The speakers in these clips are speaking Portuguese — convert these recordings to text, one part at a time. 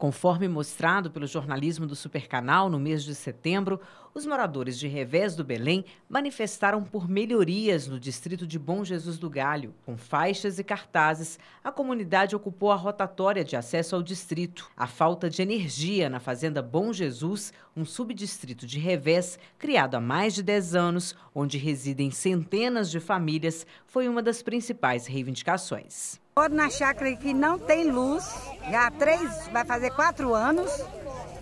Conforme mostrado pelo jornalismo do Supercanal no mês de setembro, os moradores de Revés do Belém manifestaram por melhorias no distrito de Bom Jesus do Galho. Com faixas e cartazes, a comunidade ocupou a rotatória de acesso ao distrito. A falta de energia na fazenda Bom Jesus, um subdistrito de Revés, criado há mais de 10 anos, onde residem centenas de famílias, foi uma das principais reivindicações. Moro na chácara que não tem luz, já há três, vai fazer quatro anos.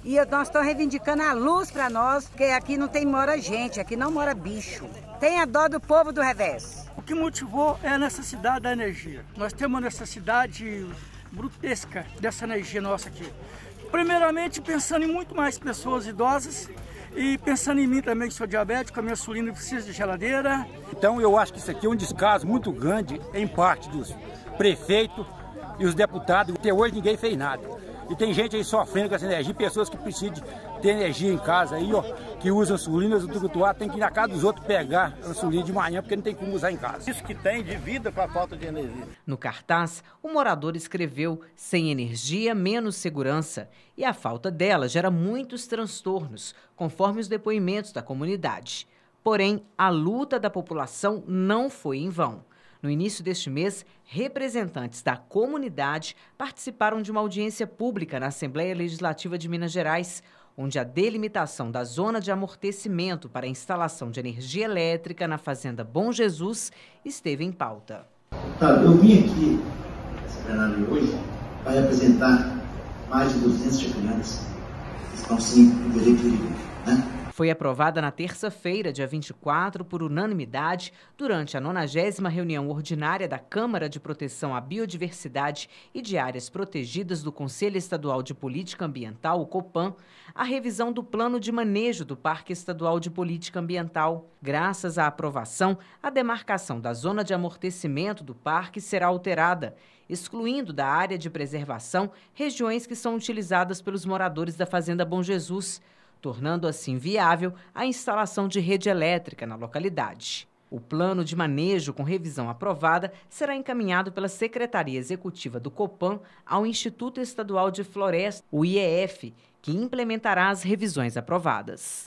E nós estamos reivindicando a luz para nós, porque aqui não tem mora gente, aqui não mora bicho. Tenha dó do povo do revés. O que motivou é a necessidade da energia. Nós temos uma necessidade brutesca dessa energia nossa aqui. Primeiramente pensando em muito mais pessoas idosas e pensando em mim também, que sou diabético, a minha insulina precisa de geladeira. Então eu acho que isso aqui é um descaso muito grande em parte dos prefeito e os deputados. Até hoje ninguém fez nada. E tem gente aí sofrendo com essa energia, pessoas que precisam de ter energia em casa aí, ó, que usam insulina, o tucutuá, tem que ir na casa dos outros pegar a insulina de manhã, porque não tem como usar em casa. Isso que tem de vida com a falta de energia. No cartaz, o morador escreveu: sem energia, menos segurança. E a falta dela gera muitos transtornos, conforme os depoimentos da comunidade. Porém, a luta da população não foi em vão. No início deste mês, representantes da comunidade participaram de uma audiência pública na Assembleia Legislativa de Minas Gerais, onde a delimitação da zona de amortecimento para a instalação de energia elétrica na Fazenda Bom Jesus esteve em pauta. Tá, eu vim aqui, essa plenária hoje, para representar mais de 200 crianças que estão sem o direito de viver, né? foi aprovada na terça-feira, dia 24, por unanimidade, durante a 90 reunião ordinária da Câmara de Proteção à Biodiversidade e de Áreas Protegidas do Conselho Estadual de Política Ambiental, o COPAN, a revisão do plano de manejo do Parque Estadual de Política Ambiental. Graças à aprovação, a demarcação da zona de amortecimento do parque será alterada excluindo da área de preservação regiões que são utilizadas pelos moradores da Fazenda Bom Jesus tornando assim viável a instalação de rede elétrica na localidade. O plano de manejo com revisão aprovada será encaminhado pela Secretaria Executiva do Copan ao Instituto Estadual de Floresta, o IEF, que implementará as revisões aprovadas.